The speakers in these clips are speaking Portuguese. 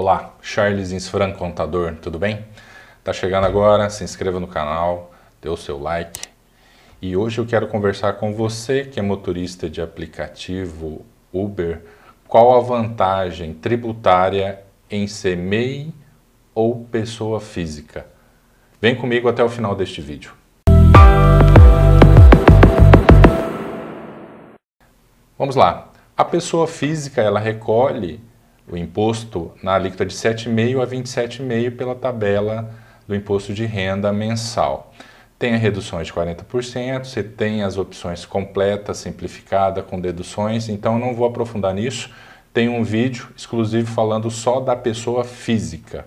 Olá, Charles Insfran Contador, tudo bem? Tá chegando agora, se inscreva no canal, dê o seu like. E hoje eu quero conversar com você que é motorista de aplicativo Uber, qual a vantagem tributária em ser MEI ou pessoa física? Vem comigo até o final deste vídeo. Vamos lá. A pessoa física, ela recolhe o imposto na alíquota de 7,5% a 27,5% pela tabela do imposto de renda mensal. Tem a redução de 40%, você tem as opções completa, simplificada, com deduções, então não vou aprofundar nisso. Tem um vídeo exclusivo falando só da pessoa física,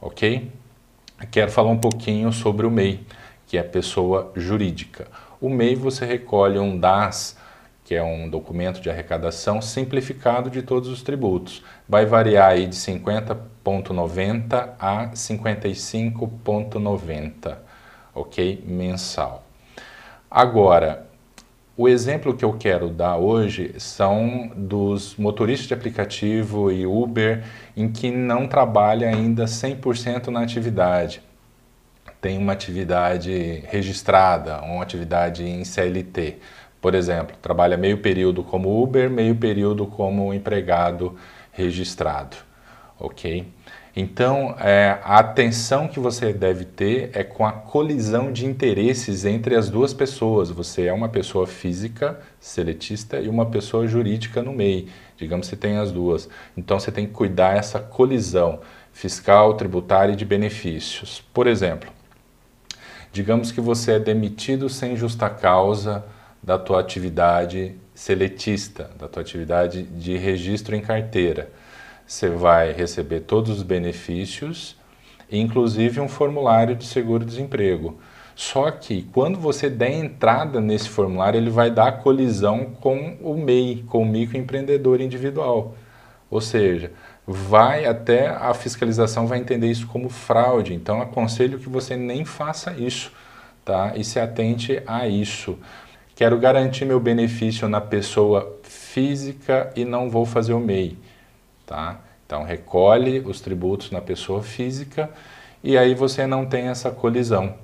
ok? Quero falar um pouquinho sobre o MEI, que é a pessoa jurídica. O MEI você recolhe um DAS que é um documento de arrecadação simplificado de todos os tributos. Vai variar aí de 50,90 a 55,90, ok? Mensal. Agora, o exemplo que eu quero dar hoje são dos motoristas de aplicativo e Uber em que não trabalha ainda 100% na atividade. Tem uma atividade registrada, uma atividade em CLT por exemplo, trabalha meio período como Uber, meio período como empregado registrado, ok? Então, é, a atenção que você deve ter é com a colisão de interesses entre as duas pessoas. Você é uma pessoa física, seletista, e uma pessoa jurídica no meio. Digamos que tem as duas. Então, você tem que cuidar essa colisão fiscal, tributária e de benefícios. Por exemplo, digamos que você é demitido sem justa causa da tua atividade seletista, da tua atividade de registro em carteira. Você vai receber todos os benefícios, inclusive um formulário de seguro-desemprego. Só que quando você der entrada nesse formulário, ele vai dar colisão com o MEI, com o microempreendedor individual. Ou seja, vai até a fiscalização vai entender isso como fraude. Então aconselho que você nem faça isso, tá? E se atente a isso. Quero garantir meu benefício na pessoa física e não vou fazer o MEI. Tá? Então, recolhe os tributos na pessoa física e aí você não tem essa colisão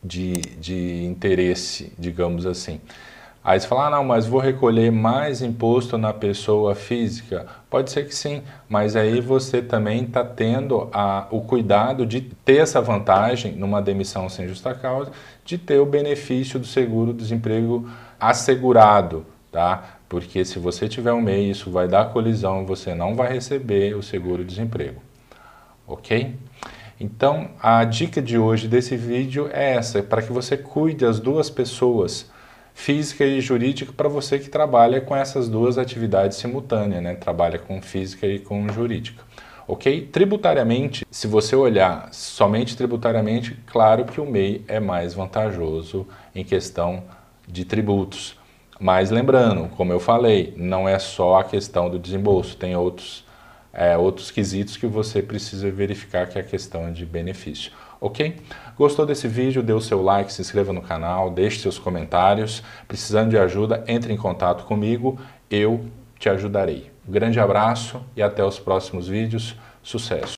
de, de interesse, digamos assim. Aí você fala, ah, não, mas vou recolher mais imposto na pessoa física. Pode ser que sim, mas aí você também está tendo a, o cuidado de ter essa vantagem numa demissão sem justa causa, de ter o benefício do seguro-desemprego assegurado, tá? Porque se você tiver um MEI, isso vai dar colisão, você não vai receber o seguro-desemprego, ok? Então, a dica de hoje desse vídeo é essa, é para que você cuide as duas pessoas, física e jurídica para você que trabalha com essas duas atividades simultâneas, né? trabalha com física e com jurídica. Ok? Tributariamente, se você olhar somente tributariamente, claro que o MEI é mais vantajoso em questão de tributos. Mas lembrando, como eu falei, não é só a questão do desembolso, tem outros, é, outros quesitos que você precisa verificar que é a questão de benefício ok? Gostou desse vídeo? Dê o seu like, se inscreva no canal, deixe seus comentários. Precisando de ajuda, entre em contato comigo, eu te ajudarei. grande abraço e até os próximos vídeos. Sucesso!